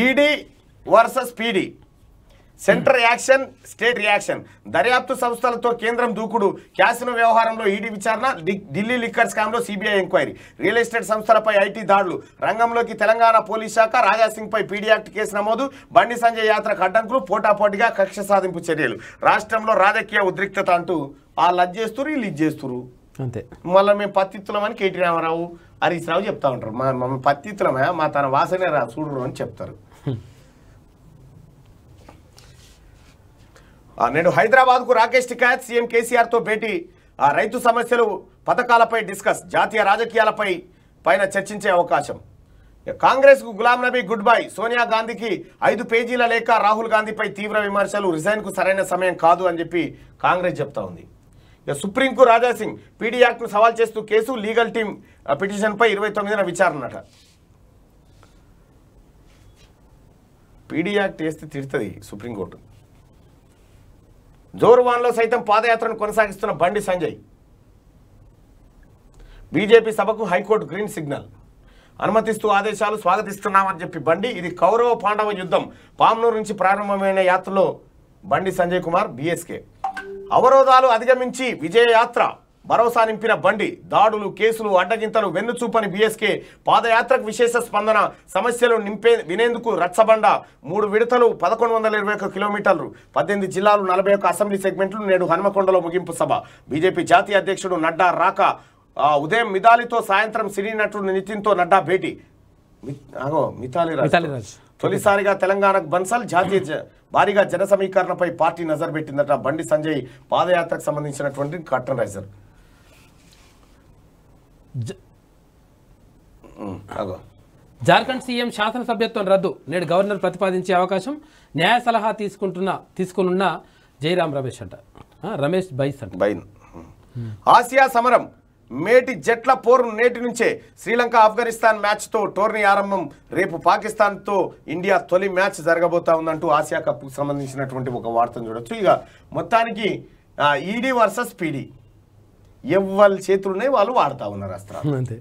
ED versus PD center action state reaction దర్యాప్తు సంస్థలతో కేంద్రం దూకుడు క్యాసినో వ్యవహారంలో ఈడీ e విచారణ ఢిల్లీ లిక్కర్ స్కామ్లో సిబిఐ ఎంక్వైరీ రియల్ ఎస్టేట్ సంస్థలపై ఐటీ దాడులు రంగంలోకి తెలంగాణ పోలీస్ శాఖ రాజాసింగ్పై పీడీ యాక్ట్ కేసు నమోదు బండి సంజయ్ యాత్రకు అడ్డంకులు పోటాపోటీగా కక్ష సాధింపు చర్యలు రాష్ట్రంలో రాజకీయ ఉద్రిక్తత అంటూ వాళ్ళు అది చేస్తున్నారు వీళ్ళు ఇది చేస్తురు అంతే మళ్ళీ మేము పత్తిత్తులమని కేటీ రామారావు హరీష్ రావు చెప్తా ఉంటారు మా మమ్మల్ని పత్తిత్తులమే మా తన వాసనే రా చూడరు అని చెప్తారు నేను హైదరాబాద్కు రాకేష్ టికాయత్ సీఎం కేసీఆర్తో భేటీ ఆ రైతు సమస్యలు పథకాలపై డిస్కస్ జాతీయ రాజకీయాలపై పైన చర్చించే అవకాశం కాంగ్రెస్కు గులాం నబీ గుడ్ బై సోనియా గాంధీకి ఐదు పేజీల లేక రాహుల్ గాంధీపై తీవ్ర విమర్శలు రిజైన్కు సరైన సమయం కాదు అని చెప్పి కాంగ్రెస్ చెప్తా ఉంది సుప్రీంకు సింగ్ పీడీ యాక్ట్ను సవాల్ చేస్తూ కేసు లీగల్ టీం పిటిషన్పై ఇరవై తొమ్మిదిన విచారణట పీడీ యాక్ట్ వేస్తే తిడుతుంది సుప్రీంకోర్టు జోర్వాన్లో సైతం పాదయాత్రను కొనసాగిస్తున్న బండి సంజయ్ బీజేపీ సభకు హైకోర్టు గ్రీన్ సిగ్నల్ అనుమతిస్తూ ఆదేశాలు స్వాగతిస్తున్నామని చెప్పి బండి ఇది కౌరవ పాండవ యుద్ధం పామ్నూరు నుంచి ప్రారంభమైన యాత్రలో బండి సంజయ్ కుమార్ బీఎస్కే అవరోధాలు అధిగమించి విజయయాత్ర భరోసా నింపిన బండి దాడులు కేసులు అడ్డగింతలు వెన్నుచూపని బీఎస్కే పాదయాత్రకు విశేష స్పందన సమస్యలు నింపే వినేందుకు రచ్చబండ మూడు విడతలు పదకొండు వందల ఇరవై ఒక్క కిలోమీటర్లు పద్దెనిమిది జిల్లాలు నలభై ఒక్క అసెంబ్లీ సెగ్మెంట్లు నేడు హనుమకొండలో ముగింపు సభ బీజేపీ జాతీయ అధ్యక్షుడు నడ్డా రాక ఉదయం మిథాలితో సాయంత్రం సినీ నటుడు నితిన్తో నడ్డా భేటీ మిథాలి తొలిసారిగా తెలంగాణకు బన్సల్ జాతీయ భారీగా జన సమీకరణపై పార్టీ నజర్ పెట్టిందట బండి సంజయ్ పాదయాత్రకు సంబంధించినటువంటి కట్టన్ రైజర్ జార్ఖండ్ సీఎం శాసనసభ్యత్వం రద్దు నేడు గవర్నర్ ప్రతిపాదించే అవకాశం న్యాయ సలహా తీసుకుంటున్న తీసుకునున్న జయరాం రమేష్ అంట రమేష్ బైస్ అంట బైన్ ఆసియా సమరం మేటి జట్ల పోరు నేటి నుంచే శ్రీలంక ఆఫ్ఘనిస్తాన్ మ్యాచ్తో టోర్నీ ఆరంభం రేపు పాకిస్తాన్తో ఇండియా తొలి మ్యాచ్ జరగబోతా ఉందంటూ ఆసియా కప్కు సంబంధించినటువంటి ఒక వార్తను చూడొచ్చు ఇక మొత్తానికి ఈడీ వర్సెస్ పీడీ ఎవ్వరి చేతులునే వాళ్ళు వాడుతూ ఉన్నారు అస్త్రాలు అంతే